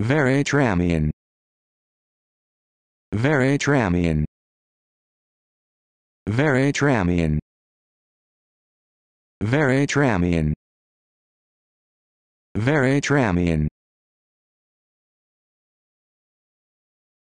Veritramian. Veritramian. Veritramian. Veritramian. Veritramian.